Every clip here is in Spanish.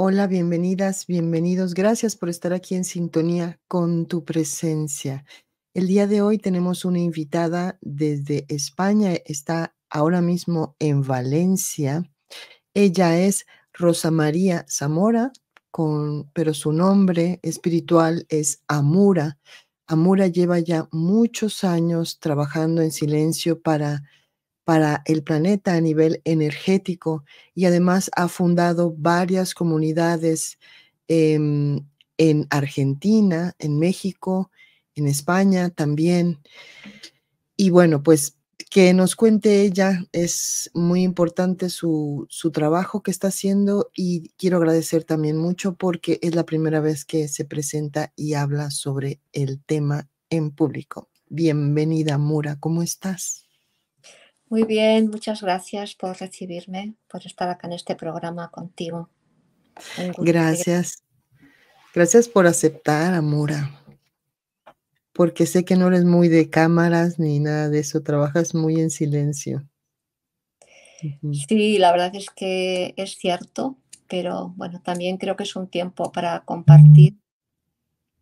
Hola, bienvenidas, bienvenidos. Gracias por estar aquí en sintonía con tu presencia. El día de hoy tenemos una invitada desde España, está ahora mismo en Valencia. Ella es Rosa María Zamora, con, pero su nombre espiritual es Amura. Amura lleva ya muchos años trabajando en silencio para para el planeta a nivel energético y además ha fundado varias comunidades em, en Argentina, en México, en España también. Y bueno, pues que nos cuente ella, es muy importante su, su, trabajo que está haciendo y quiero agradecer también mucho porque es la primera vez que se presenta y habla sobre el tema en público. Bienvenida, Mura, ¿cómo estás? Muy bien, muchas gracias por recibirme, por estar acá en este programa contigo. Gracias. Gracias por aceptar, Amora, porque sé que no eres muy de cámaras ni nada de eso, trabajas muy en silencio. Sí, la verdad es que es cierto, pero bueno, también creo que es un tiempo para compartir,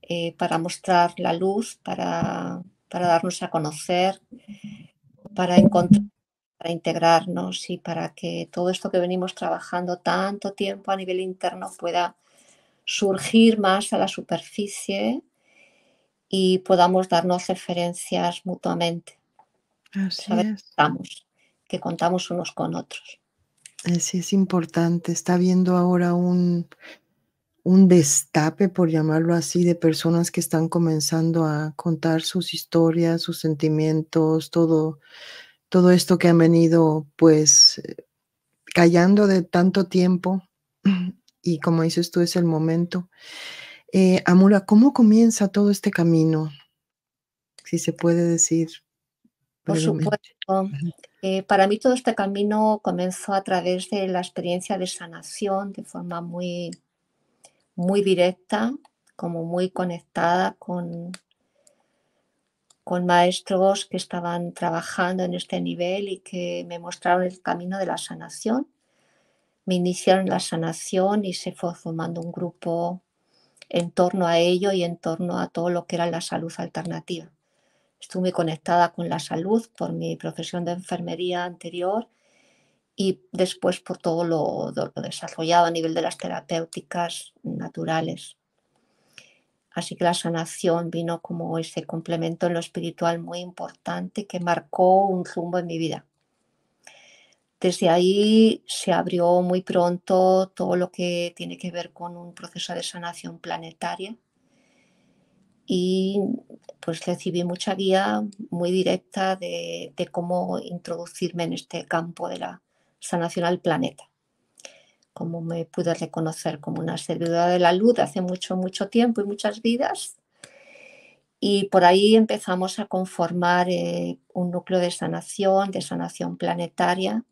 eh, para mostrar la luz, para darnos a conocer, para encontrar para integrarnos y para que todo esto que venimos trabajando tanto tiempo a nivel interno pueda surgir más a la superficie y podamos darnos referencias mutuamente. Así es. Que contamos unos con otros. Sí, es importante. Está viendo ahora un, un destape, por llamarlo así, de personas que están comenzando a contar sus historias, sus sentimientos, todo todo esto que han venido pues eh, callando de tanto tiempo y como dices tú es el momento. Eh, Amura, ¿cómo comienza todo este camino? Si se puede decir. Por supuesto. Eh, para mí todo este camino comenzó a través de la experiencia de sanación de forma muy, muy directa, como muy conectada con, con maestros que estaban trabajando en este nivel y que me mostraron el camino de la sanación. Me iniciaron la sanación y se fue formando un grupo en torno a ello y en torno a todo lo que era la salud alternativa. Estuve conectada con la salud por mi profesión de enfermería anterior y después por todo lo desarrollado a nivel de las terapéuticas naturales. Así que la sanación vino como ese complemento en lo espiritual muy importante que marcó un rumbo en mi vida. Desde ahí se abrió muy pronto todo lo que tiene que ver con un proceso de sanación planetaria y pues recibí mucha guía muy directa de, de cómo introducirme en este campo de la sanación al planeta como me pude reconocer como una servidora de la luz hace mucho, mucho tiempo y muchas vidas. Y por ahí empezamos a conformar eh, un núcleo de sanación, de sanación planetaria.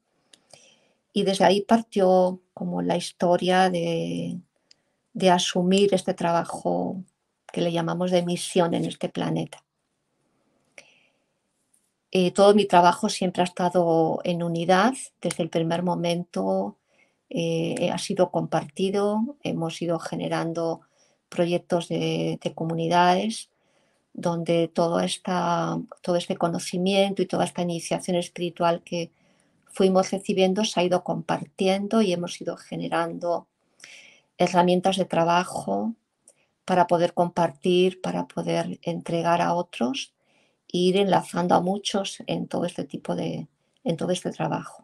Y desde ahí partió como la historia de, de asumir este trabajo que le llamamos de misión en este planeta. Eh, todo mi trabajo siempre ha estado en unidad desde el primer momento eh, eh, ha sido compartido, hemos ido generando proyectos de, comunidades donde todo, esta, todo este conocimiento y toda esta iniciación espiritual que fuimos recibiendo se ha ido compartiendo y hemos ido generando herramientas de trabajo para poder compartir, para poder entregar a otros e ir enlazando a muchos en todo este tipo de, en todo este trabajo.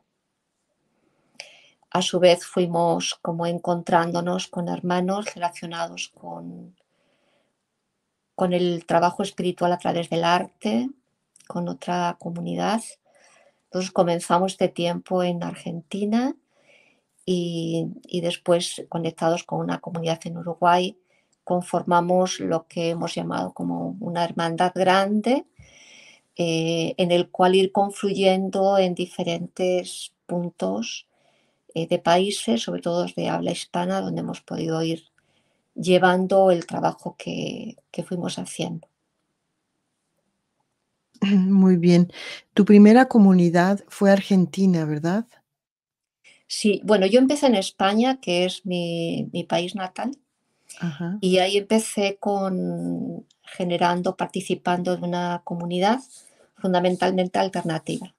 A su vez fuimos como encontrándonos con hermanos relacionados con, con el trabajo espiritual a través del arte, con otra comunidad. Entonces comenzamos este tiempo en Argentina y, después conectados con una comunidad en Uruguay conformamos lo que hemos llamado como una hermandad grande, eh, en el cual ir confluyendo en diferentes puntos eh, de países, sobre todo de habla hispana, donde hemos podido ir llevando el trabajo que, fuimos haciendo. Muy bien. Tu primera comunidad fue Argentina, ¿verdad? Sí, bueno, yo empecé en España, que es mi, país natal, y ahí empecé con generando, participando de una comunidad fundamentalmente alternativa.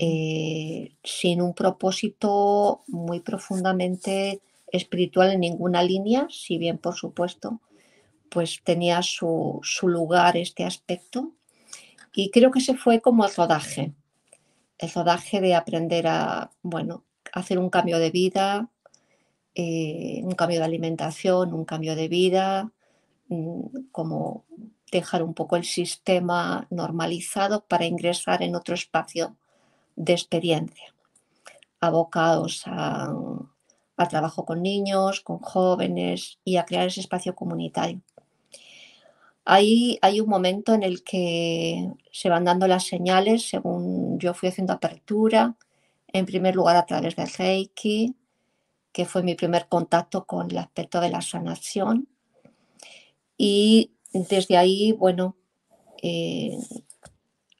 Eh, sin un propósito muy profundamente espiritual en ninguna línea, si bien por supuesto, pues tenía su, lugar este aspecto. Y creo que se fue como el rodaje, el rodaje de aprender a, bueno, hacer un cambio de vida, eh, un cambio de alimentación, un cambio de vida, mm, como dejar un poco el sistema normalizado para ingresar en otro espacio de experiencia, abocados a, a trabajo con niños, con jóvenes y a crear ese espacio comunitario. Ahí hay un momento en el que se van dando las señales, según yo fui haciendo apertura, en primer lugar a través del Reiki, que fue mi primer contacto con el aspecto de la sanación. Y desde ahí, bueno, eh,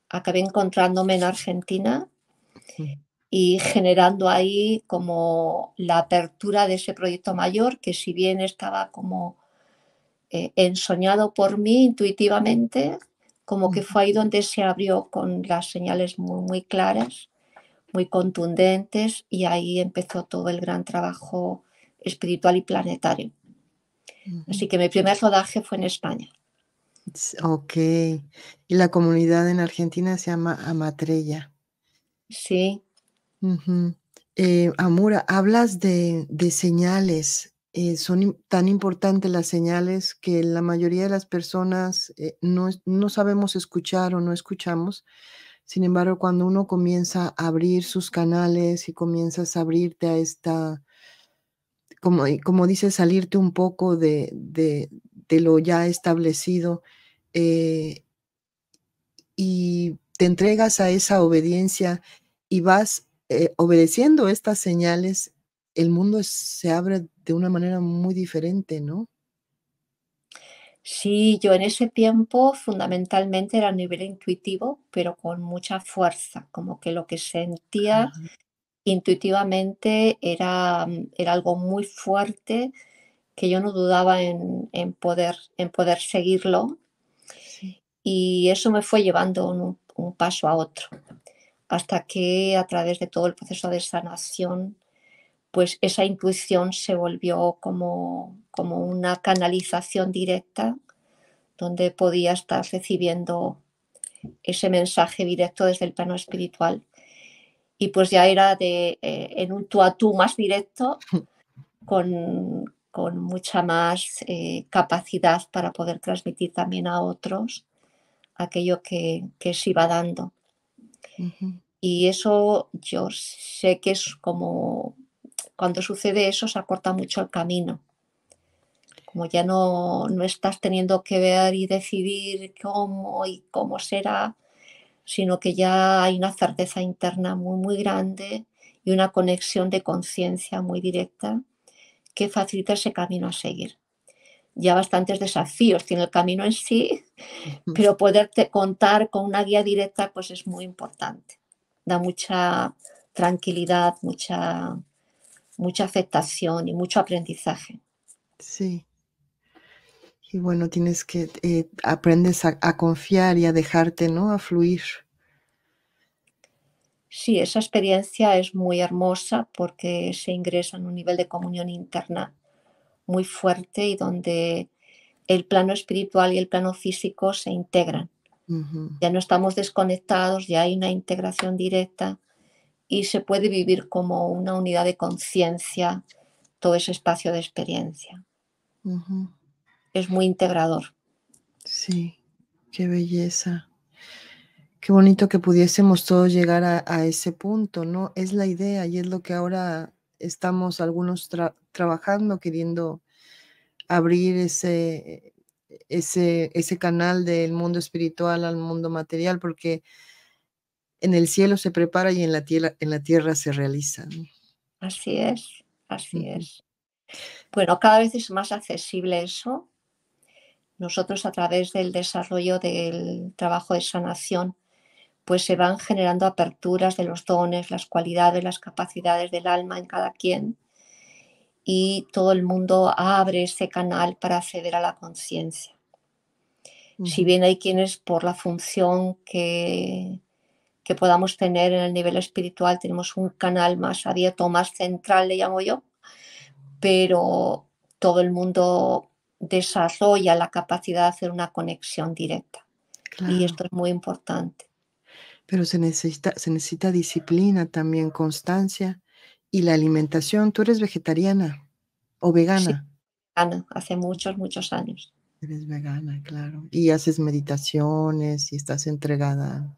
acabé encontrándome en Argentina y generando ahí como la apertura de ese proyecto mayor que si bien estaba como eh, ensoñado por mí intuitivamente, como que fue ahí donde se abrió con las señales muy, muy claras, muy contundentes y ahí empezó todo el gran trabajo espiritual y planetario. Así que mi primer rodaje fue en España. Ok. Y la comunidad en Argentina se llama Amatrella. Sí. Eh, Amura, hablas de, señales. Eh, son tan importantes las señales que la mayoría de las personas eh, no, sabemos escuchar o no escuchamos. Sin embargo, cuando uno comienza a abrir sus canales y comienzas a abrirte a esta, como, como dice, salirte un poco de, lo ya establecido y te entregas a esa obediencia y vas eh, obedeciendo estas señales, el mundo se abre de una manera muy diferente, ¿no? Sí, yo en ese tiempo fundamentalmente era a nivel intuitivo, pero con mucha fuerza, como que lo que sentía ah. intuitivamente era, mm, era algo muy fuerte que yo no dudaba en, poder, en poder seguirlo. Y eso me fue llevando a un un paso a otro, hasta que a través de todo el proceso de sanación, pues esa intuición se volvió como, como una canalización directa donde podía estar recibiendo ese mensaje directo desde el plano espiritual. Y pues ya era de, eh, en un tú a tú más directo, con, con mucha más eh, capacidad para poder transmitir también a otros aquello que, que se iba dando. Y eso yo sé que es como cuando sucede eso se acorta mucho el camino. Como ya no, no estás teniendo que ver y decidir cómo y cómo será, sino que ya hay una certeza interna muy, muy grande y una conexión de conciencia muy directa que facilita ese camino a seguir ya bastantes desafíos tiene el camino en sí, pero poderte contar con una guía directa pues es muy importante. Da mucha tranquilidad, mucha, mucha aceptación y mucho aprendizaje. Sí. Y bueno, tienes que, eh, aprendes a, confiar y a dejarte, ¿no? A fluir. Sí, esa experiencia es muy hermosa porque se ingresa en un nivel de comunión interna muy fuerte y donde el plano espiritual y el plano físico se integran. Ya no estamos desconectados, ya hay una integración directa y se puede vivir como una unidad de conciencia todo ese espacio de experiencia. Es muy integrador. Sí, qué belleza. Qué bonito que pudiésemos todos llegar a, a, ese punto, ¿no? Es la idea y es lo que ahora estamos algunos trabajando, queriendo abrir ese, ese, canal del mundo espiritual al mundo material, porque en el cielo se prepara y en la tierra, en la tierra se realiza. Así es, así es. Bueno, cada vez es más accesible eso. Nosotros a través del desarrollo del trabajo de sanación pues se van generando aperturas de los dones, las cualidades, las capacidades del alma en cada quien y todo el mundo abre ese canal para acceder a la conciencia. Si bien hay quienes por la función que, que podamos tener en el nivel espiritual tenemos un canal más abierto, más central, le llamo yo, pero todo el mundo desarrolla la capacidad de hacer una conexión directa. Y esto es muy importante pero se necesita, se necesita disciplina también, constancia y la alimentación. ¿Tú eres vegetariana o vegana? Sí, hace muchos, muchos años. Eres vegana, claro. Y haces meditaciones y estás entregada.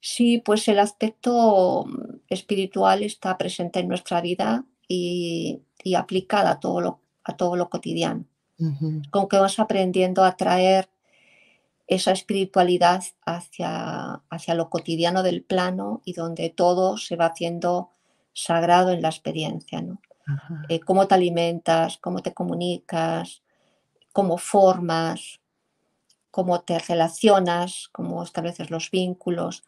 Sí, pues el aspecto mm, espiritual está presente en nuestra vida y, aplicada a todo lo, a todo lo cotidiano. Con que vas aprendiendo a traer esa espiritualidad hacia, hacia lo cotidiano del plano y donde todo se va haciendo sagrado en la experiencia, eh, cómo te alimentas, cómo te comunicas, cómo formas, cómo te relacionas, cómo estableces los vínculos,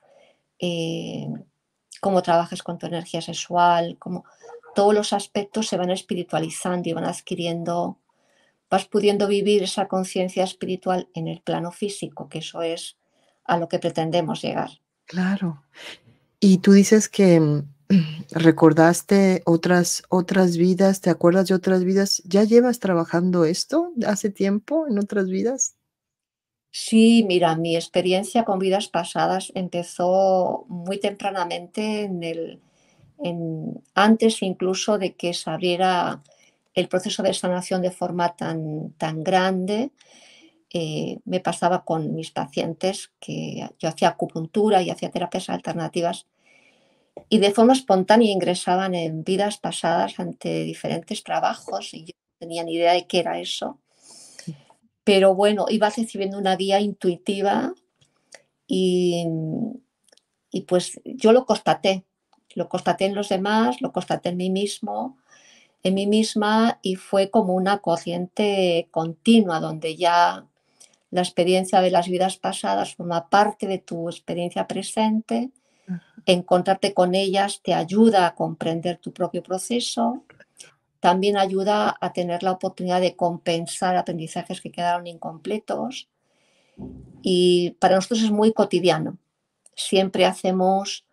eh, cómo trabajas con tu energía sexual, cómo todos los aspectos se van espiritualizando y van adquiriendo vas pudiendo vivir esa conciencia espiritual en el plano físico, que eso es a lo que pretendemos llegar. Claro. Y tú dices que mm, recordaste otras otras vidas, ¿te acuerdas de otras vidas? ¿Ya llevas trabajando esto hace tiempo en otras vidas? Sí, mira, mi experiencia con vidas pasadas empezó muy tempranamente en el en, antes incluso de que se abriera el proceso de sanación de forma tan, tan grande. Eh, me pasaba con mis pacientes que yo hacía acupuntura y hacía terapias alternativas y de forma espontánea ingresaban en vidas pasadas ante diferentes trabajos y yo no tenía ni idea de qué era eso. Pero bueno, iba recibiendo una guía intuitiva y, y pues yo lo constaté, lo constaté en los demás, lo constaté en mí mismo en mí misma y fue como una cociente continua donde ya la experiencia de las vidas pasadas forma parte de tu experiencia presente. Encontrarte con ellas te ayuda a comprender tu propio proceso, también ayuda a tener la oportunidad de compensar aprendizajes que quedaron incompletos. Y para nosotros es muy cotidiano. Siempre hacemos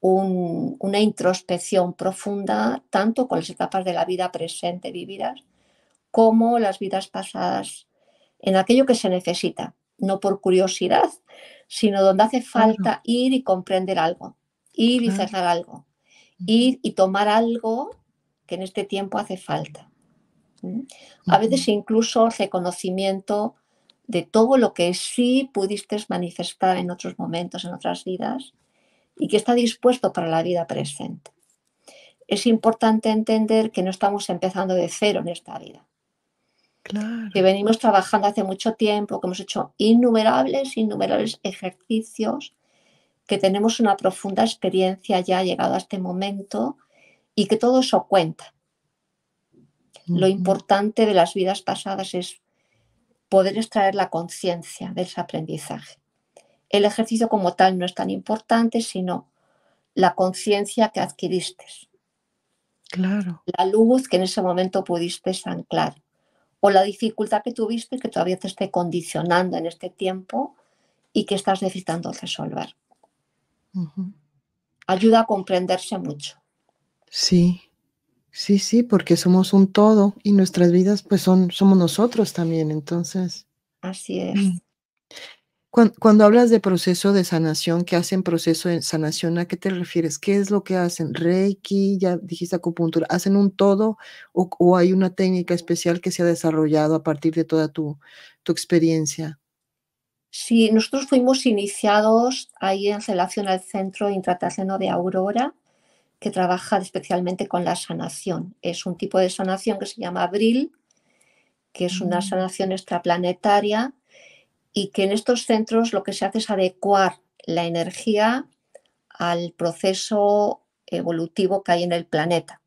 una introspección profunda tanto con las etapas de la vida presente vividas como las vidas pasadas en aquello que se necesita, no por curiosidad, sino donde hace falta ir y comprender algo, ir y cerrar algo, ir y tomar algo que en este tiempo hace falta. A veces incluso reconocimiento de todo lo que sí pudiste manifestar en otros momentos, en otras vidas, y que está dispuesto para la vida presente. Es importante entender que no estamos empezando de cero en esta vida. Que venimos trabajando hace mucho tiempo, que hemos hecho innumerables, innumerables ejercicios, que tenemos una profunda experiencia ya llegado a este momento y que todo eso cuenta. Lo importante de las vidas pasadas es poder extraer la conciencia de ese aprendizaje el ejercicio como tal no es tan importante, sino la conciencia que adquiriste. Claro. La luz que en ese momento pudiste anclar. O la dificultad que tuviste que todavía te esté condicionando en este tiempo y que estás necesitando resolver. Ayuda a comprenderse mucho. Sí, sí, sí, porque somos un todo y nuestras vidas pues son, somos nosotros también, entonces. Así es. Cuando, hablas de proceso de sanación, ¿qué hacen proceso de sanación? ¿A qué te refieres? ¿Qué es lo que hacen? Reiki, ya dijiste acupuntura, ¿hacen un todo o, hay una técnica especial que se ha desarrollado a partir de toda tu, tu experiencia? Sí, nosotros fuimos iniciados ahí en relación al Centro Intrataceno de Aurora, que trabaja especialmente con la sanación. Es un tipo de sanación que se llama Abril, que es una mm. sanación extraplanetaria y que en estos centros lo que se hace es adecuar la energía al proceso evolutivo que hay en el planeta.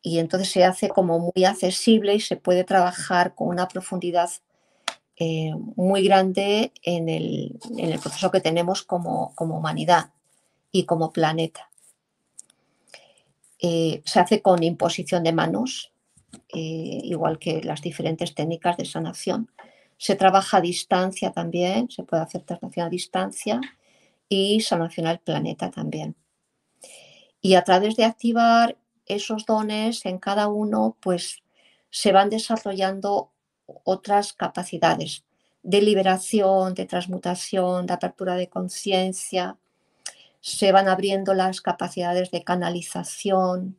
Y entonces se hace como muy accesible y se puede trabajar con una profundidad eh, muy grande en el, proceso que tenemos como, humanidad y como planeta. Eh, se hace con imposición de manos, eh, igual que las diferentes técnicas de sanación se trabaja a distancia también, se puede hacer traslación a distancia y sanación al planeta también. Y a través de activar esos dones en cada uno, pues se van desarrollando otras capacidades de liberación, de transmutación, de apertura de conciencia, se van abriendo las capacidades de canalización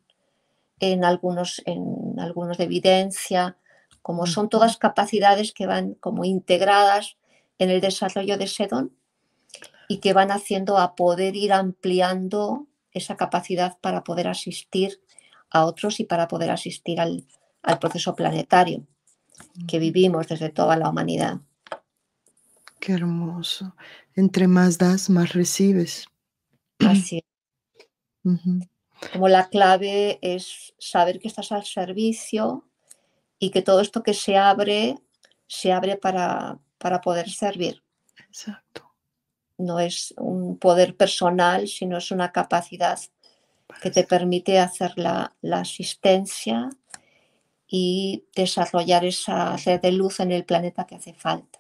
en algunos, en algunos de evidencia, como son todas capacidades que van como integradas en el desarrollo de Sedon y que van haciendo a poder ir ampliando esa capacidad para poder asistir a otros y para poder asistir al, proceso planetario que vivimos desde toda la humanidad. Qué hermoso. Entre más das, más recibes. Así es. Como la clave es saber que estás al servicio, y que todo esto que se abre, se abre para, para poder servir. Exacto. No es un poder personal, sino es una capacidad que te permite hacer la, asistencia y desarrollar esa red de luz en el planeta que hace falta.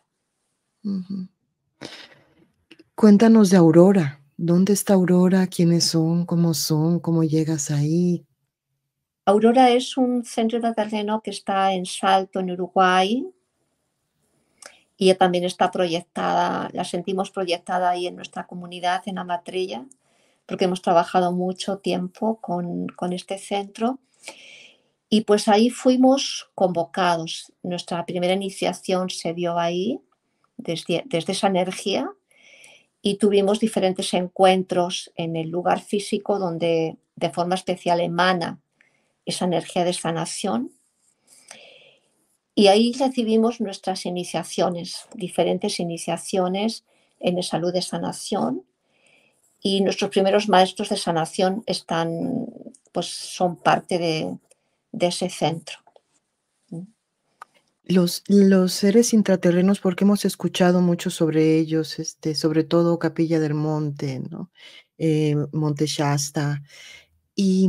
Cuéntanos de Aurora. ¿Dónde está Aurora? ¿Quiénes son? ¿Cómo son? ¿Cómo llegas ahí? Aurora es un centro de terreno que está en Salto, en Uruguay, y también está proyectada, la sentimos proyectada ahí en nuestra comunidad, en Amatrilla, porque hemos trabajado mucho tiempo con, este centro. Y pues ahí fuimos convocados. Nuestra primera iniciación se dio ahí, desde, desde esa energía, y tuvimos diferentes encuentros en el lugar físico donde de forma especial emana esa energía de sanación. Y ahí recibimos nuestras iniciaciones, diferentes iniciaciones en el salud de sanación. Y nuestros primeros maestros de sanación están, pues, son parte de, ese centro. Los, los, seres intraterrenos, porque hemos escuchado mucho sobre ellos, este, sobre todo Capilla del Monte, ¿no? Eh, Monte Shasta. Y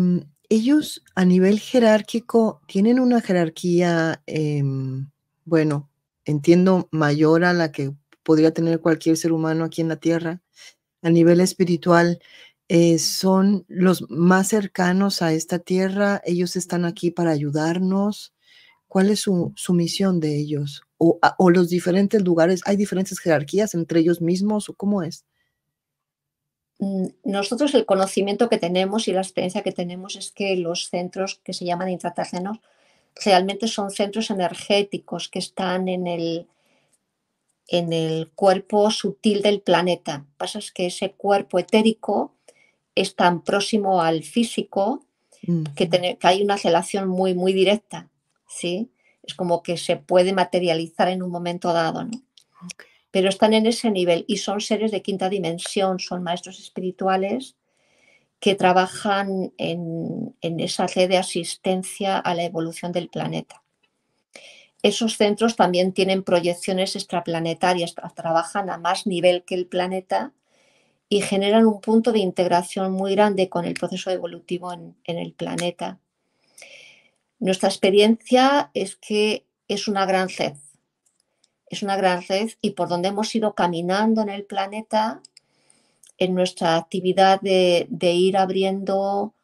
ellos a nivel jerárquico tienen una jerarquía, em, bueno, entiendo, mayor a la que podría tener cualquier ser humano aquí en la Tierra. A nivel espiritual, eh, son los más cercanos a esta Tierra. Ellos están aquí para ayudarnos. ¿Cuál es su, misión de ellos? O, ah, o, los diferentes lugares, ¿hay diferentes jerarquías entre ellos mismos o cómo es? Mm, nosotros el conocimiento que tenemos y la experiencia que tenemos es que los centros que se llaman intraterrenos realmente son centros energéticos que están en el, en el cuerpo sutil del planeta. pasa es que ese cuerpo etérico es tan próximo al físico que, hay una relación muy, muy directa. ¿sí? Es como que se puede materializar en un momento dado. ¿no? pero están en ese nivel y son seres de quinta dimensión, son maestros espirituales que trabajan en, esa sede de asistencia a la evolución del planeta. Esos centros también tienen proyecciones extraplanetarias, trabajan a más nivel que el planeta y generan un punto de integración muy grande con el proceso evolutivo en, el planeta. Nuestra experiencia es que es una gran sede es una gran red y por donde hemos ido caminando en el planeta en nuestra actividad de, ir abriendo,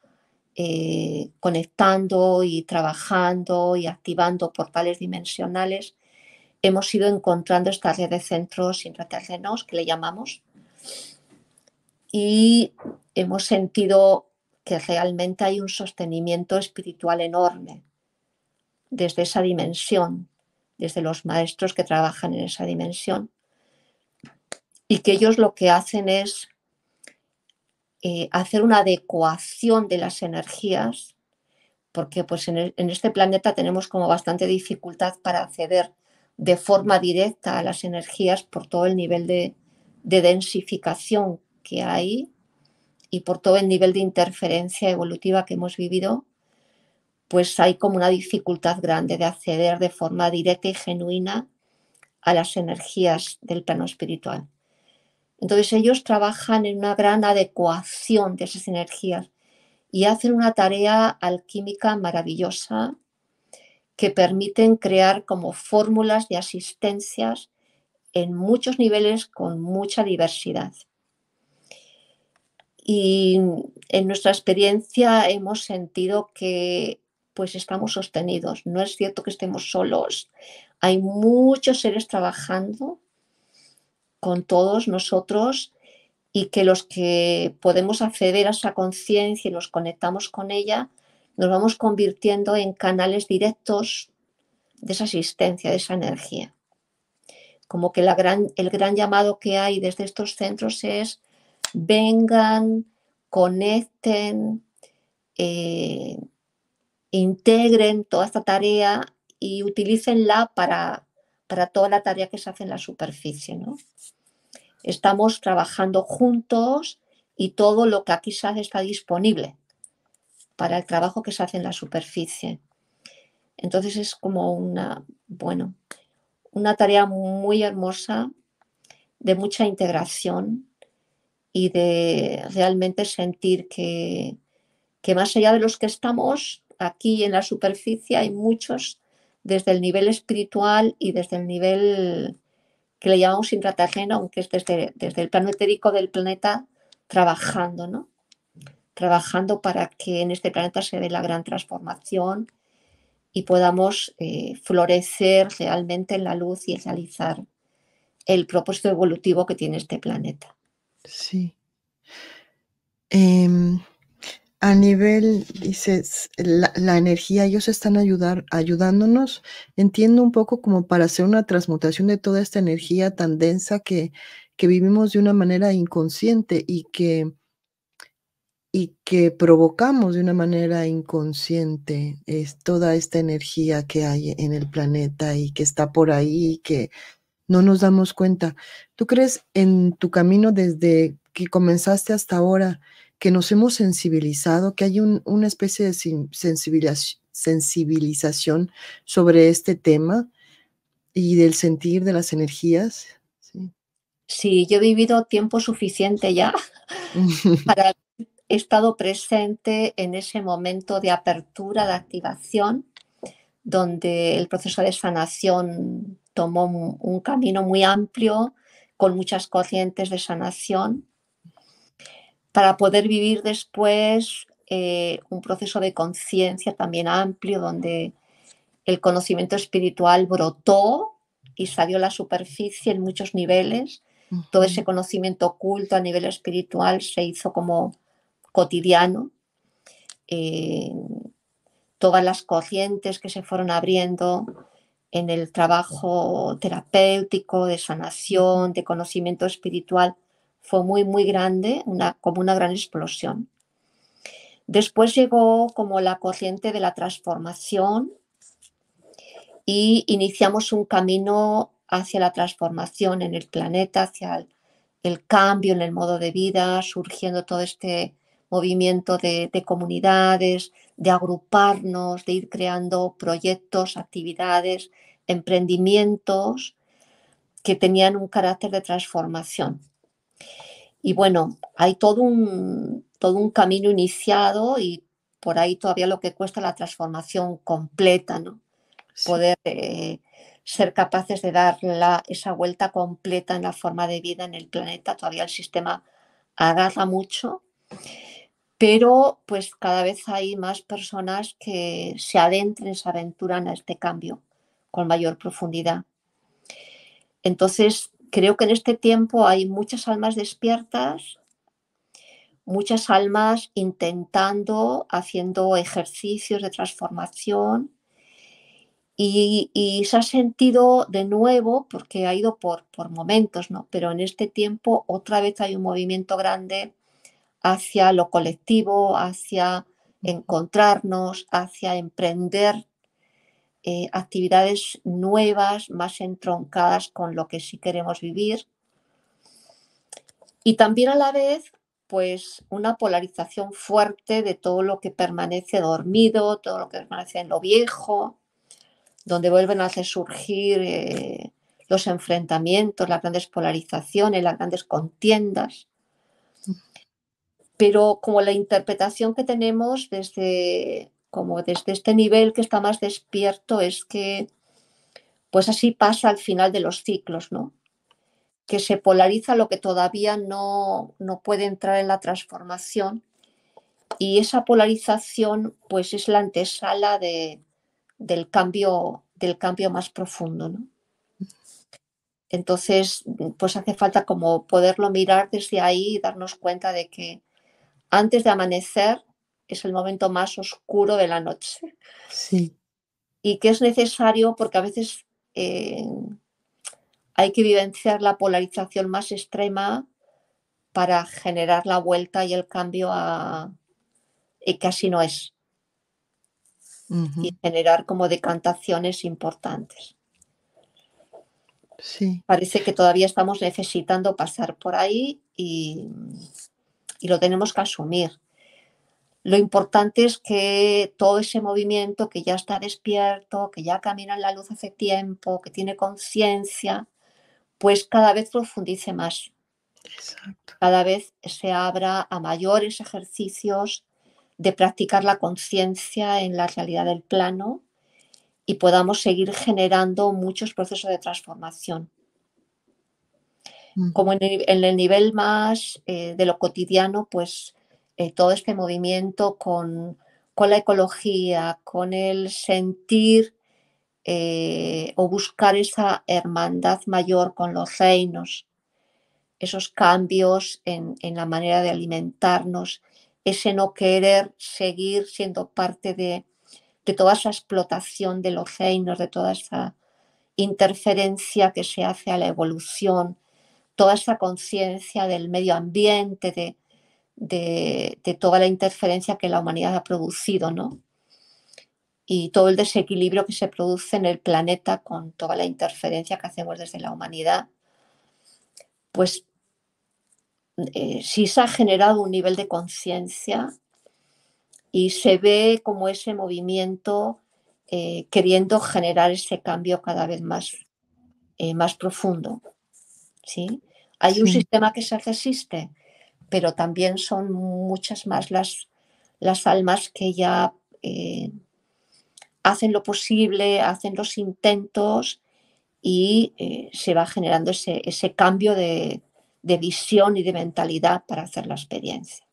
eh, conectando y trabajando y activando portales dimensionales, hemos ido encontrando esta red de centros intraterrenos que le llamamos y hemos sentido que realmente hay un sostenimiento espiritual enorme desde esa dimensión desde los maestros que trabajan en esa dimensión, y que ellos lo que hacen es eh, hacer una adecuación de las energías, porque pues en, este planeta tenemos como bastante dificultad para acceder de forma directa a las energías por todo el nivel de densificación que hay y por todo el nivel de interferencia evolutiva que hemos vivido pues hay como una dificultad grande de acceder de forma directa y genuina a las energías del plano espiritual. Entonces ellos trabajan en una gran adecuación de esas energías y hacen una tarea alquímica maravillosa que permiten crear como fórmulas de asistencias en muchos niveles con mucha diversidad. Y en nuestra experiencia hemos sentido que pues estamos sostenidos. No es cierto que estemos solos. Hay muchos seres trabajando con todos nosotros y que los que podemos acceder a esa conciencia y nos conectamos con ella, nos vamos convirtiendo en canales directos de esa asistencia, de esa energía. Como que la gran, el gran llamado que hay desde estos centros es vengan, conecten, eh, integren toda esta tarea y utilícenla para, para toda la tarea que se hace en la superficie. Estamos trabajando juntos y todo lo que aquí se hace está disponible para el trabajo que se hace en la superficie. Entonces es como una, bueno, una tarea muy hermosa, de mucha integración y de realmente sentir que, que más allá de los que estamos, aquí en la superficie hay muchos desde el nivel espiritual y desde el nivel que le llamamos intratagena, aunque es desde, el plano etérico del planeta, trabajando, ¿no? Trabajando para que en este planeta se dé la gran transformación y podamos eh, florecer realmente en la luz y realizar el propósito evolutivo que tiene este planeta. Sí. Em, a nivel, dices, la, energía, ellos están ayudar, ayudándonos, entiendo un poco como para hacer una transmutación de toda esta energía tan densa que, que vivimos de una manera inconsciente y que, y que provocamos de una manera inconsciente es toda esta energía que hay en el planeta y que está por ahí y que no nos damos cuenta. ¿Tú crees en tu camino desde que comenzaste hasta ahora? que nos hemos sensibilizado, que hay una especie de sensibilización sobre este tema y del sentir de las energías. Sí, yo he vivido tiempo suficiente ya para he estado presente en ese momento de apertura, de activación, donde el proceso de sanación tomó un, un camino muy amplio, con muchas corrientes de sanación para poder vivir después eh, un proceso de conciencia también amplio donde el conocimiento espiritual brotó y salió a la superficie en muchos niveles. Todo ese conocimiento oculto a nivel espiritual se hizo como cotidiano. Eh, todas las corrientes que se fueron abriendo en el trabajo terapéutico, de sanación, de conocimiento espiritual, fue muy, muy grande, como una gran explosión. Después llegó como la corriente de la transformación y iniciamos un camino hacia la transformación en el planeta, hacia el, cambio en el modo de vida, surgiendo todo este movimiento de, comunidades, de agruparnos, de ir creando proyectos, actividades, emprendimientos que tenían un carácter de transformación. Y bueno, hay todo un, todo un camino iniciado y por ahí todavía lo que cuesta la transformación completa, ¿no? Poder eh, ser capaces de dar esa vuelta completa en la forma de vida en el planeta. Todavía el sistema agarra mucho, pero pues cada vez hay más personas que se adentren, se aventuran a este cambio con mayor profundidad. Entonces, creo que en este tiempo hay muchas almas despiertas, muchas almas intentando, haciendo ejercicios de transformación y, se ha sentido de nuevo, porque ha ido por, por momentos, pero en este tiempo otra vez hay un movimiento grande hacia lo colectivo, hacia encontrarnos, hacia emprender eh, actividades nuevas, más entroncadas con lo que sí queremos vivir. Y también a la vez, pues una polarización fuerte de todo lo que permanece dormido, todo lo que permanece en lo viejo, donde vuelven a hacer surgir eh, los enfrentamientos, las grandes polarizaciones, las grandes contiendas. Pero como la interpretación que tenemos desde como desde este nivel que está más despierto, es que pues así pasa al final de los ciclos, ¿no? Que se polariza lo que todavía no, no puede entrar en la transformación y esa polarización pues es la antesala del, cambio, del cambio más profundo, ¿no? Entonces, pues hace falta como poderlo mirar desde ahí y darnos cuenta de que antes de amanecer es el momento más oscuro de la noche. Sí. Y que es necesario porque a veces eh, hay que vivenciar la polarización más extrema para generar la vuelta y el cambio a y casi no es. Y generar como decantaciones importantes. Sí. Parece que todavía estamos necesitando pasar por ahí y, y lo tenemos que asumir. Lo importante es que todo ese movimiento que ya está despierto, que ya camina en la luz hace tiempo, que tiene conciencia, pues cada vez profundice más. Cada vez se abra a mayores ejercicios de practicar la conciencia en la realidad del plano y podamos seguir generando muchos procesos de transformación. Mm. Como en el, nivel más eh, de lo cotidiano, pues eh, todo este movimiento con, la ecología, con el sentir eh, o buscar esa hermandad mayor con los reinos, esos cambios en, la manera de alimentarnos, ese no querer seguir siendo parte de, de toda esa explotación de los reinos, de toda esa interferencia que se hace a la evolución, toda esa conciencia del medio ambiente, de, de, toda la interferencia que la humanidad ha producido, ¿no? Y todo el desequilibrio que se produce en el planeta con toda la interferencia que hacemos desde la humanidad, pues eh, sí se ha generado un nivel de conciencia y se ve como ese movimiento eh, queriendo generar ese cambio cada vez más, eh, más profundo. ¿sí? Hay un sistema que se resiste, pero también son muchas más las, las almas que ya eh, hacen lo posible, hacen los intentos y eh, se va generando ese, cambio de, visión y de mentalidad para hacer la experiencia.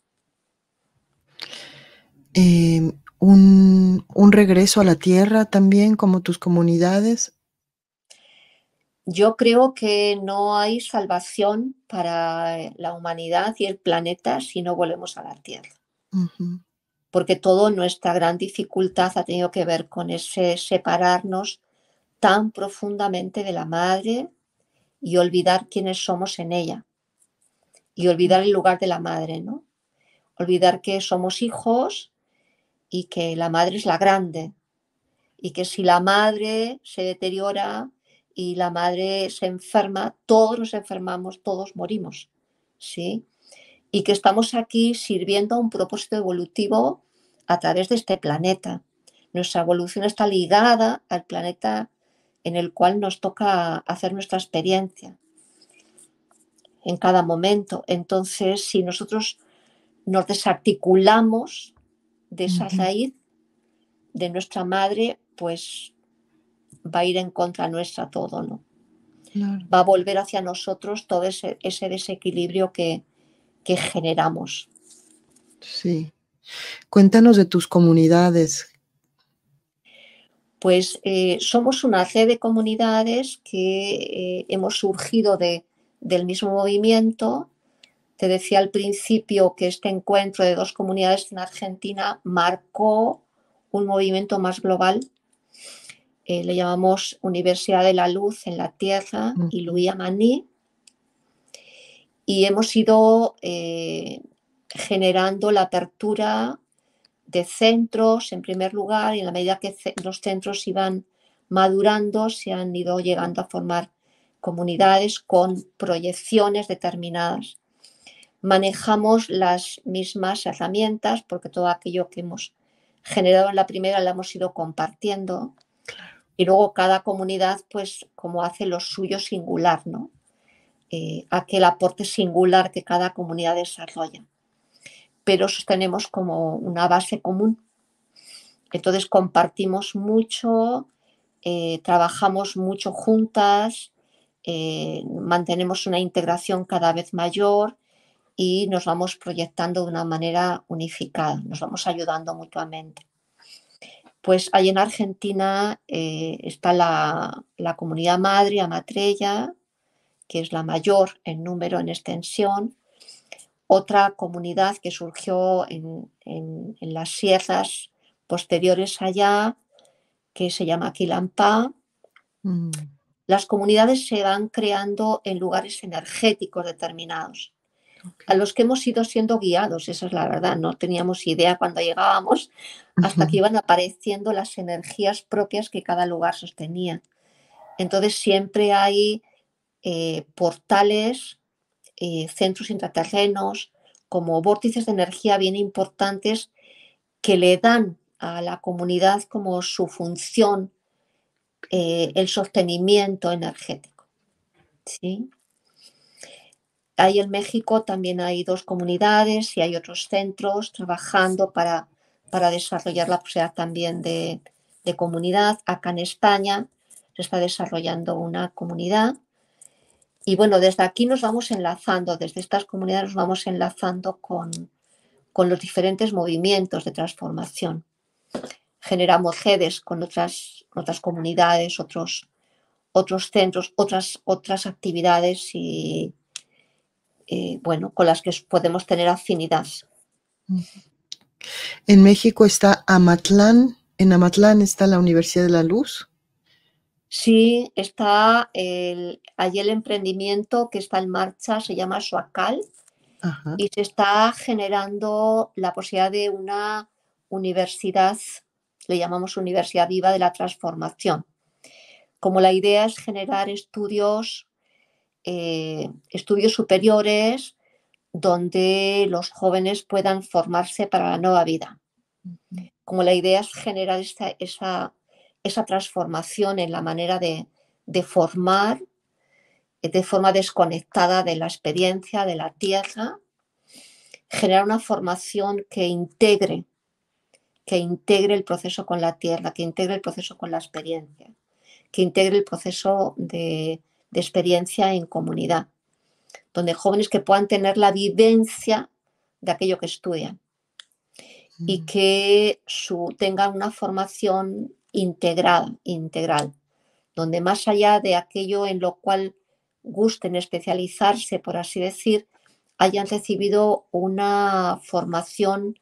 Em, un, un, regreso a la tierra también, como tus comunidades yo creo que no hay salvación para eh, la humanidad y el planeta si no volvemos a la Tierra. Porque toda nuestra gran dificultad ha tenido que ver con ese separarnos tan profundamente de la madre y olvidar quiénes somos en ella. Y olvidar el lugar de la madre, ¿no? Olvidar que somos hijos y que la madre es la grande. Y que si la madre se deteriora, y la madre se enferma, todos nos enfermamos, todos morimos, ¿sí? Y que estamos aquí sirviendo a un propósito evolutivo a través de este planeta. Nuestra evolución está ligada al planeta en el cual nos toca hacer nuestra experiencia en cada momento. Entonces, si nosotros nos desarticulamos de esa raíz de nuestra madre, pues va a ir en contra nuestra todo, ¿no? Va a volver hacia nosotros todo ese, desequilibrio que, generamos. Sí. Cuéntanos de tus comunidades. Pues eh, somos una c de comunidades que eh, hemos surgido de, del mismo movimiento. Te decía al principio que este encuentro de dos comunidades en Argentina marcó un movimiento más global eh, le llamamos Universidad de la Luz en la Tierra y Luía Maní. Y hemos ido eh, generando la apertura de centros en primer lugar y en la medida que los centros iban madurando se han ido llegando a formar comunidades con proyecciones determinadas. Manejamos las mismas herramientas porque todo aquello que hemos generado en la primera la hemos ido compartiendo. Claro. Y luego cada comunidad, pues como hace lo suyo singular, ¿no? Eh, aquel aporte singular que cada comunidad desarrolla. Pero sostenemos como una base común. Entonces compartimos mucho, eh, trabajamos mucho juntas, eh, mantenemos una integración cada vez mayor y nos vamos proyectando de una manera unificada, nos vamos ayudando mutuamente. Pues ahí en Argentina eh, está la, comunidad madre, Amatrella, que es la mayor en número, en extensión. Otra comunidad que surgió en, las sierras posteriores allá, que se llama Quilampá. Mm. Las comunidades se van creando en lugares energéticos determinados a los que hemos ido siendo guiados, esa es la verdad, no teníamos idea cuando llegábamos, hasta que iban apareciendo las energías propias que cada lugar sostenía. Entonces siempre hay eh, portales, eh, centros intraterrenos, como vórtices de energía bien importantes que le dan a la comunidad como su función eh, el sostenimiento energético. ¿sí? Ahí en México también hay dos comunidades y hay otros centros trabajando para, para desarrollar la posibilidad también de, de comunidad. Acá en España se está desarrollando una comunidad. Y bueno, desde aquí nos vamos enlazando, desde estas comunidades nos vamos enlazando con, con los diferentes movimientos de transformación. Generamos redes con otras, otras comunidades, otros, otros centros, otras, otras actividades y, eh, bueno, con las que podemos tener afinidad. En México está Amatlán, en Amatlán está la Universidad de la Luz. Sí, está allí el emprendimiento que está en marcha, se llama Suacal, y se está generando la posibilidad de una universidad, le llamamos Universidad Viva de la Transformación. Como la idea es generar estudios eh, estudios superiores donde los jóvenes puedan formarse para la nueva vida. Como la idea es generar esa, esa, transformación en la manera de, de formar eh, de forma desconectada de la experiencia, de la tierra, generar una formación que integre, que integre el proceso con la tierra, que integre el proceso con la experiencia, que integre el proceso de, de experiencia en comunidad, donde jóvenes que puedan tener la vivencia de aquello que estudian y mm. que su, tengan una formación integrada, integral, donde más allá de aquello en lo cual gusten especializarse, por así decir, hayan recibido una formación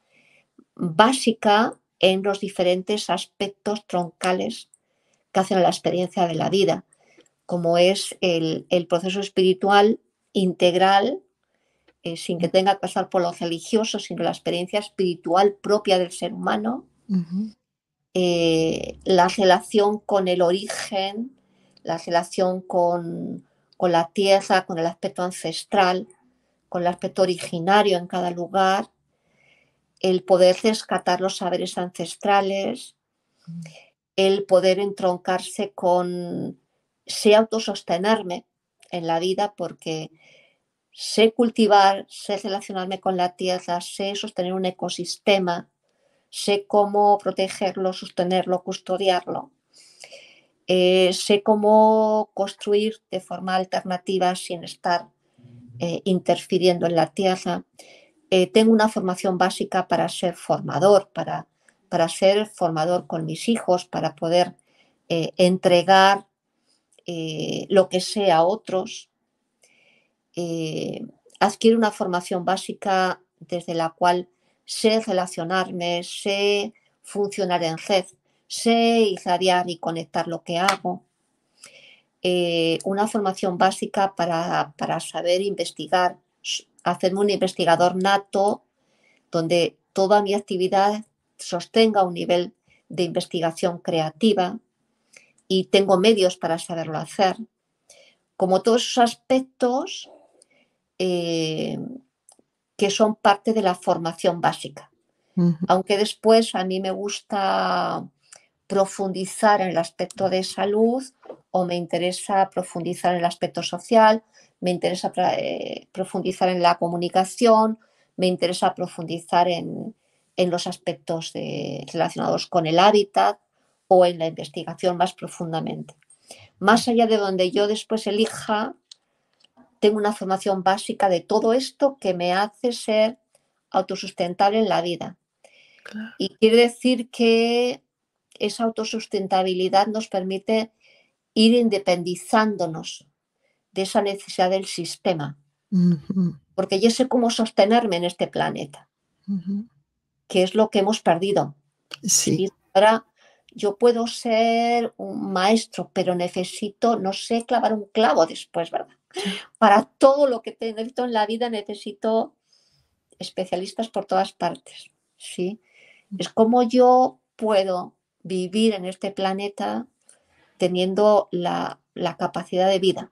básica en los diferentes aspectos troncales que hacen a la experiencia de la vida, como es el, proceso espiritual integral, eh, sin que tenga que pasar por lo religioso, sino la experiencia espiritual propia del ser humano, eh, la relación con el origen, la relación con, con la tierra, con el aspecto ancestral, con el aspecto originario en cada lugar, el poder rescatar los saberes ancestrales, mm. el poder entroncarse con sé autosostenerme en la vida porque sé cultivar, sé relacionarme con la tierra, sé sostener un ecosistema, sé cómo protegerlo, sostenerlo, custodiarlo. Eh, sé cómo construir de forma alternativa sin estar eh, interfiriendo en la tierra. Eh, tengo una formación básica para ser formador, para, para ser formador con mis hijos, para poder entregar eh, lo que sea a otros, eh, adquiere una formación básica desde la cual sé relacionarme, sé funcionar en red, sé y conectar lo que hago. Eh, una formación básica para, para saber investigar, hacerme un investigador nato donde toda mi actividad sostenga un nivel de investigación creativa y tengo medios para saberlo hacer. Como todos esos aspectos eh, que son parte de la formación básica. Aunque después a mí me gusta profundizar en el aspecto de salud o me interesa profundizar en el aspecto social, me interesa eh, profundizar en la comunicación, me interesa profundizar en, los aspectos relacionados con el hábitat, o en la investigación más profundamente. Más allá de donde yo después elija, tengo una formación básica de todo esto que me hace ser autosustentable en la vida. Y quiere decir que esa autosustentabilidad nos permite ir independizándonos de esa necesidad del sistema. Porque yo sé cómo sostenerme en este planeta, que es lo que hemos perdido. Sí. Yo puedo ser un maestro, pero necesito, no sé, clavar un clavo después, ¿verdad? Para todo lo que necesito en la vida necesito especialistas por todas partes, ¿sí? Mm. Es como yo puedo vivir en este planeta teniendo la, capacidad de vida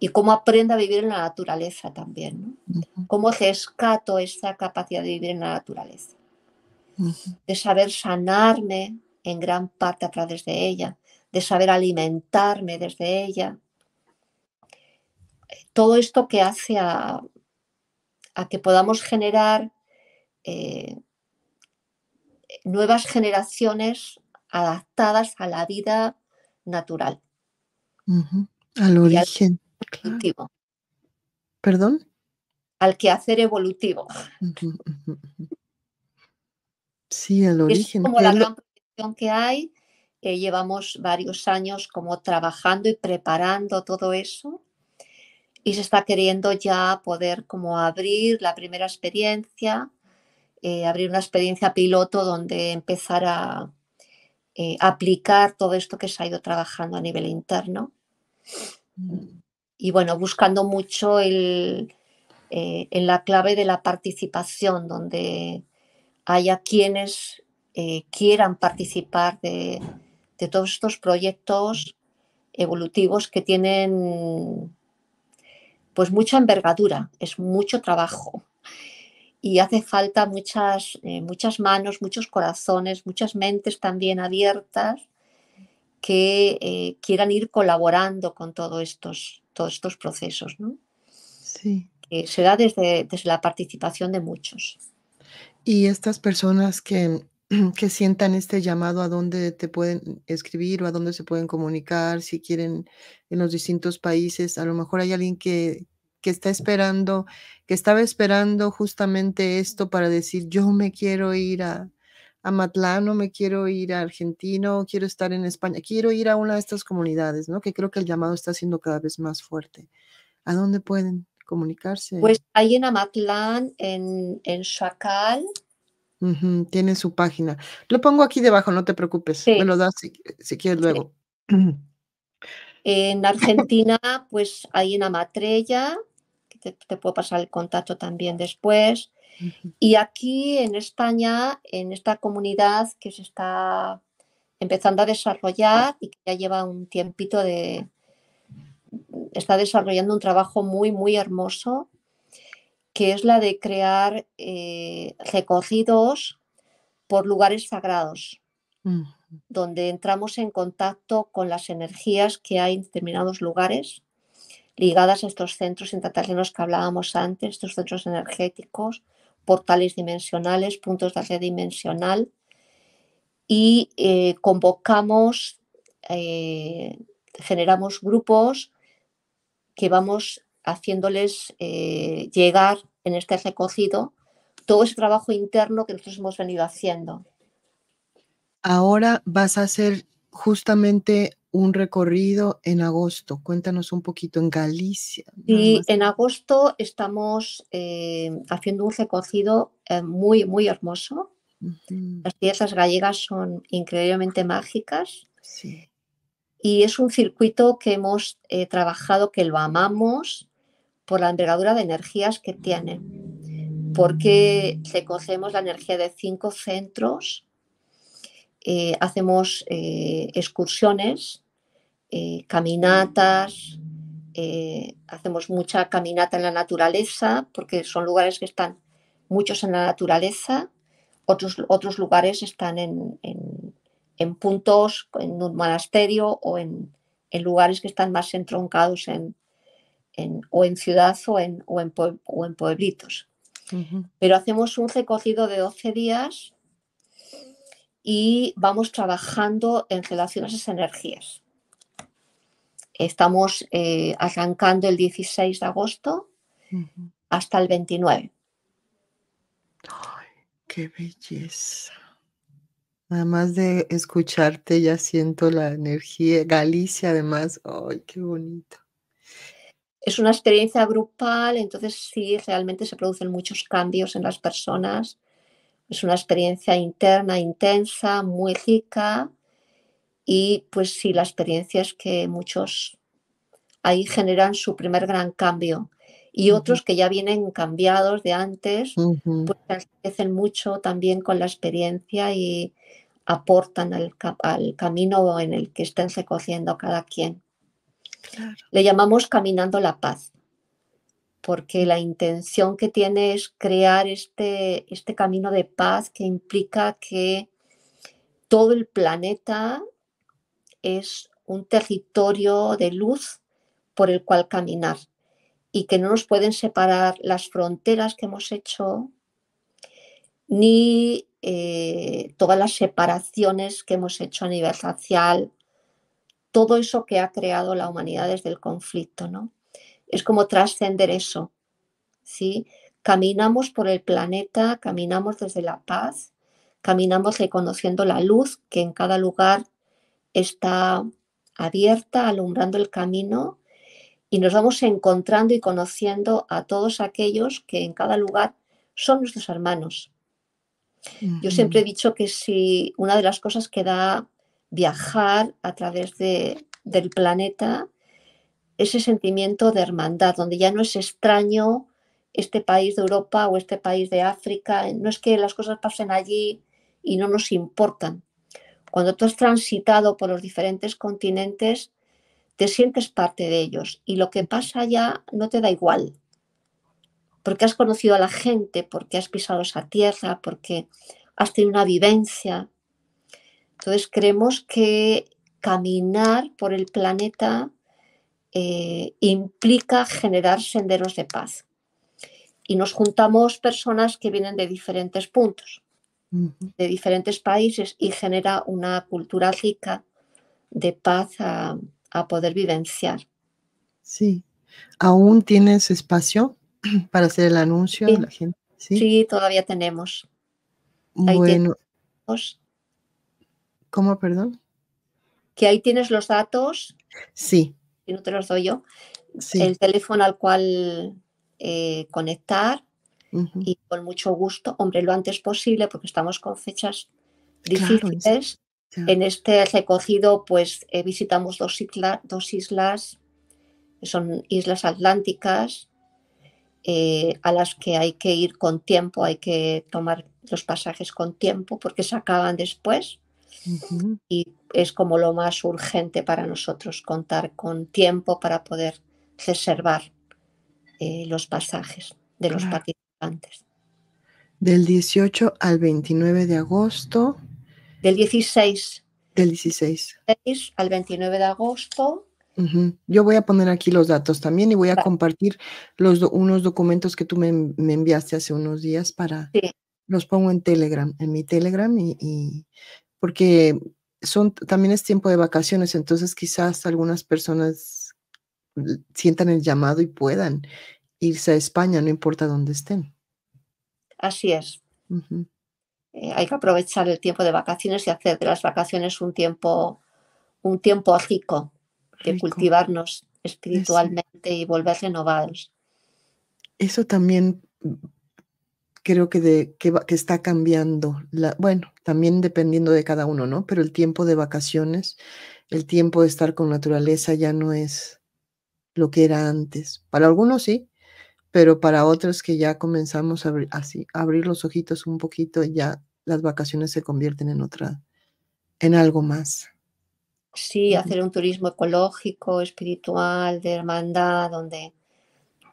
y cómo aprendo a vivir en la naturaleza también, ¿no? Cómo rescato esa capacidad de vivir en la naturaleza, de saber sanarme, en gran parte a través de ella, de saber alimentarme desde ella. Eh, todo esto que hace a, que podamos generar eh, nuevas generaciones adaptadas a la vida natural. Al origen. evolutivo. ¿Perdón? Al quehacer evolutivo. Sí, al origen. la que hay. Eh, llevamos varios años como trabajando y preparando todo eso y se está queriendo ya poder como abrir la primera experiencia, eh, abrir una experiencia piloto donde empezar a eh, aplicar todo esto que se ha ido trabajando a nivel interno. Mm. Y bueno, buscando mucho el, en la clave de la participación, donde haya quienes eh, quieran participar de, todos estos proyectos evolutivos que tienen pues mucha envergadura, es mucho trabajo y hace falta muchas, eh, muchas manos, muchos corazones, muchas mentes también abiertas que eh, quieran ir colaborando con todos estos, todos estos procesos. ¿no? Sí. desde, desde, la participación de muchos. Y estas personas que que sientan este llamado a dónde te pueden escribir o a dónde se pueden comunicar, si quieren en los distintos países. A lo mejor hay alguien que, que está esperando, que estaba esperando justamente esto para decir, yo me quiero ir a, a o me quiero ir a Argentino, quiero estar en España, quiero ir a una de estas comunidades, ¿no? Que creo que el llamado está siendo cada vez más fuerte. ¿A dónde pueden comunicarse? Pues hay en Amatlán, en, en Chacal, tiene su página. Lo pongo aquí debajo, no te preocupes. Me lo das si, quieres luego. En Argentina, pues hay una Amatrella te, puedo pasar el contacto también después. Y aquí en España, en esta comunidad que se está empezando a desarrollar y que ya lleva un tiempito de... está desarrollando un trabajo muy, muy hermoso que es la de crear eh, recorridos por lugares sagrados, donde entramos en contacto con las energías que hay en determinados lugares ligadas a estos centros intraterrenos que hablábamos antes, estos centros energéticos, portales dimensionales, puntos de red dimensional, y eh, convocamos, eh, generamos grupos que vamos haciéndoles eh, llegar en este recogido todo ese trabajo interno que nosotros hemos venido haciendo. Ahora vas a hacer justamente un recorrido en agosto. Cuéntanos un poquito en Galicia. Y en agosto estamos eh, haciendo un recogido eh, muy, muy hermoso. Las piezas gallegas son increíblemente mágicas. Y es un circuito que hemos trabajado, que lo amamos por la envergadura de energías que tiene, porque recogemos la energía de cinco centros, eh, hacemos eh, excursiones, eh, caminatas, hacemos mucha caminata en la naturaleza, porque son lugares que están muchos en la naturaleza, otros, otros lugares están en, puntos, en un monasterio o en lugares que están más entroncados en, o en ciudad o en, o en, pueblitos. Pero hacemos un recorrido de 12 días y vamos trabajando en relación a esas energías. Estamos eh, arrancando el 16 de agosto hasta el 29. ¡Ay, qué belleza! además de escucharte ya siento la energía. Galicia además, ¡ay, qué bonito! es una experiencia grupal, entonces sí, realmente se producen muchos cambios en las personas. Es una experiencia interna, intensa, muy rica. Y pues sí, la experiencia es que muchos ahí generan su primer gran cambio. Y otros que ya vienen cambiados de antes, pues enriquecen mucho también con la experiencia y aportan al, camino en el que estén secociendo cada quien. Le llamamos Caminando la Paz, porque la intención que tiene es crear este, este camino de paz que implica que todo el planeta es un territorio de luz por el cual caminar y que no nos pueden separar las fronteras que hemos hecho ni eh, todas las separaciones que hemos hecho a nivel social todo eso que ha creado la humanidad desde el conflicto, ¿no? Es como trascender eso, ¿sí? Caminamos por el planeta, caminamos desde la paz, caminamos reconociendo la luz que en cada lugar está abierta, alumbrando el camino y nos vamos encontrando y conociendo a todos aquellos que en cada lugar son nuestros hermanos. Yo siempre he mm. dicho que si una de las cosas que da viajar a través del planeta, ese sentimiento de hermandad, donde ya no es extraño este país de Europa o este país de África, no es que las cosas pasen allí y no nos importan. Cuando tú has transitado por los diferentes continentes, te sientes parte de ellos y lo que pasa allá no te da igual, porque has conocido a la gente, porque has pisado esa tierra, porque has tenido una vivencia, entonces creemos que caminar por el planeta eh, implica generar senderos de paz. Y nos juntamos personas que vienen de diferentes puntos, de diferentes países, y genera una cultura rica de paz a, poder vivenciar. Sí. ¿Aún tienes espacio para hacer el anuncio a la gente? Sí, todavía tenemos. Bueno. tenemos ¿Cómo, perdón? Que ahí tienes los datos. Sí. Y no te los doy yo. Sí. El teléfono al cual eh, conectar y con mucho gusto, hombre, lo antes posible porque estamos con fechas difíciles. En este recogido pues eh, visitamos dos, dos islas, son islas atlánticas, eh, a las que hay que ir con tiempo, hay que tomar los pasajes con tiempo porque se acaban después. Y es como lo más urgente para nosotros, contar con tiempo para poder reservar eh, los pasajes de los participantes. Del 18 al 29 de agosto. Del 16. Del 16. Del 16 Al 29 de agosto. Yo voy a poner aquí los datos también y voy a compartir los unos documentos que tú me, enviaste hace unos días para... Sí. Los pongo en Telegram, en mi Telegram y porque son, también es tiempo de vacaciones, entonces quizás algunas personas sientan el llamado y puedan irse a España, no importa dónde estén. Así es. Eh, hay que aprovechar el tiempo de vacaciones y hacer de las vacaciones un tiempo, un tiempo rico, de cultivarnos espiritualmente y volver renovados. Eso también creo que, de, que, está cambiando, la, bueno, también dependiendo de cada uno, ¿no? Pero el tiempo de vacaciones, el tiempo de estar con naturaleza ya no es lo que era antes. Para algunos sí, pero para otros que ya comenzamos a así, abrir los ojitos un poquito, ya las vacaciones se convierten en otra, en algo más. Sí, hacer un turismo ecológico, espiritual, de hermandad, donde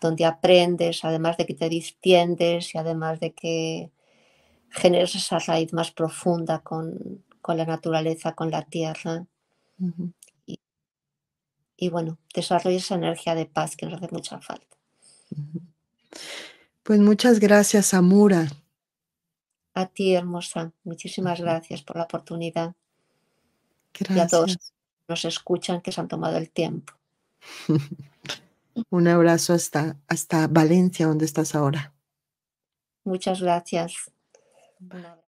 donde aprendes, además de que te distiendes y además de que generas esa raíz más profunda con, la naturaleza, con la tierra. y, bueno, desarrollas esa energía de paz que nos hace mucha falta. Pues muchas gracias, Amura. A ti, hermosa. Muchísimas gracias por la oportunidad. Gracias. Y a todos nos escuchan que se han tomado el tiempo. Un abrazo hasta, hasta Valencia, donde estás ahora. Muchas gracias.